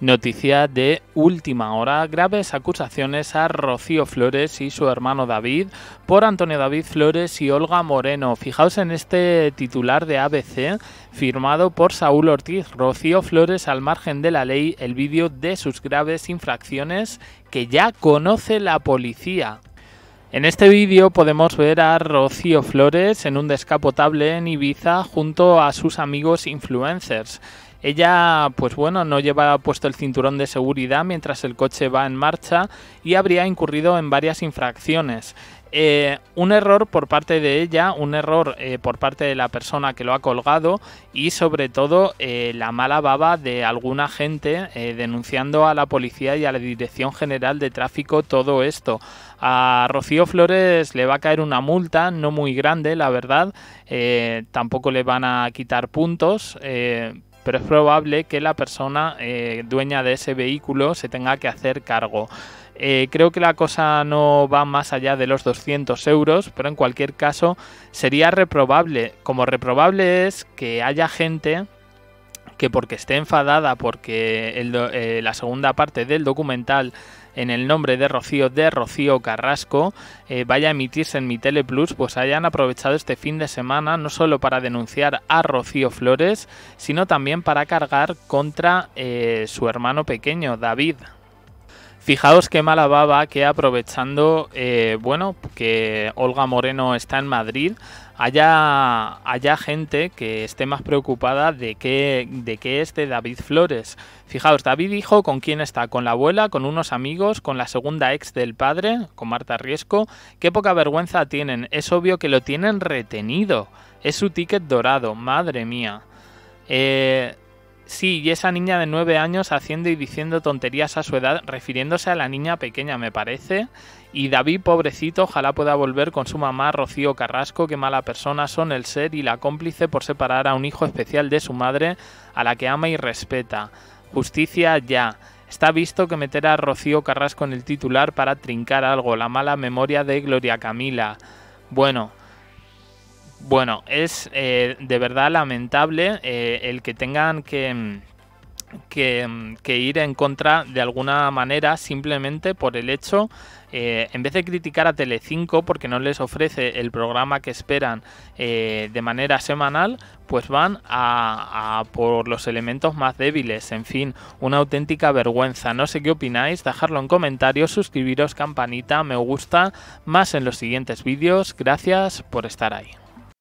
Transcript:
Noticia de última hora, graves acusaciones a Rocío Flores y su hermano David por Antonio David Flores y Olga Moreno. Fijaos en este titular de ABC firmado por Saúl Ortiz. Rocío Flores al margen de la ley, el vídeo de sus graves infracciones que ya conoce la policía. En este vídeo podemos ver a Rocío Flores en un descapotable en Ibiza junto a sus amigos influencers. Ella, pues bueno, no lleva puesto el cinturón de seguridad mientras el coche va en marcha y habría incurrido en varias infracciones. Eh, un error por parte de ella, un error eh, por parte de la persona que lo ha colgado y sobre todo eh, la mala baba de alguna gente denunciando a la policía y a la Dirección General de Tráfico todo esto. A Rocío Flores le va a caer una multa, no muy grande, la verdad. tampoco le van a quitar puntos, pero es probable que la persona eh, dueña de ese vehículo se tenga que hacer cargo. Eh, creo que la cosa no va más allá de los 200 euros, pero en cualquier caso sería reprobable. Como reprobable es que haya gente que porque esté enfadada porque eh, la segunda parte del documental en el nombre de Rocío de Rocío Carrasco eh, vaya a emitirse en mi Teleplus, pues hayan aprovechado este fin de semana no solo para denunciar a Rocío Flores, sino también para cargar contra eh, su hermano pequeño, David. Fijaos qué mala baba que aprovechando, eh, bueno, que Olga Moreno está en Madrid, haya, haya gente que esté más preocupada de qué, de qué es de David Flores. Fijaos, David dijo con quién está, con la abuela, con unos amigos, con la segunda ex del padre, con Marta Riesco. Qué poca vergüenza tienen, es obvio que lo tienen retenido. Es su ticket dorado, madre mía. Eh, Sí, y esa niña de nueve años haciendo y diciendo tonterías a su edad, refiriéndose a la niña pequeña, me parece. Y David, pobrecito, ojalá pueda volver con su mamá Rocío Carrasco, que mala persona son el ser y la cómplice por separar a un hijo especial de su madre, a la que ama y respeta. Justicia ya. Está visto que meter a Rocío Carrasco en el titular para trincar algo, la mala memoria de Gloria Camila. Bueno, bueno, es eh, de verdad lamentable eh, el que tengan que, mm, mm, que, ir en contra de alguna manera simplemente por el hecho, eh, en vez de criticar a Telecinco porque no les ofrece el programa que esperan de manera semanal, pues van a, por los elementos más débiles. En fin, una auténtica vergüenza. No sé qué opináis, dejarlo en comentarios, suscribiros, campanita, me gusta, más en los siguientes vídeos. Gracias por estar ahí.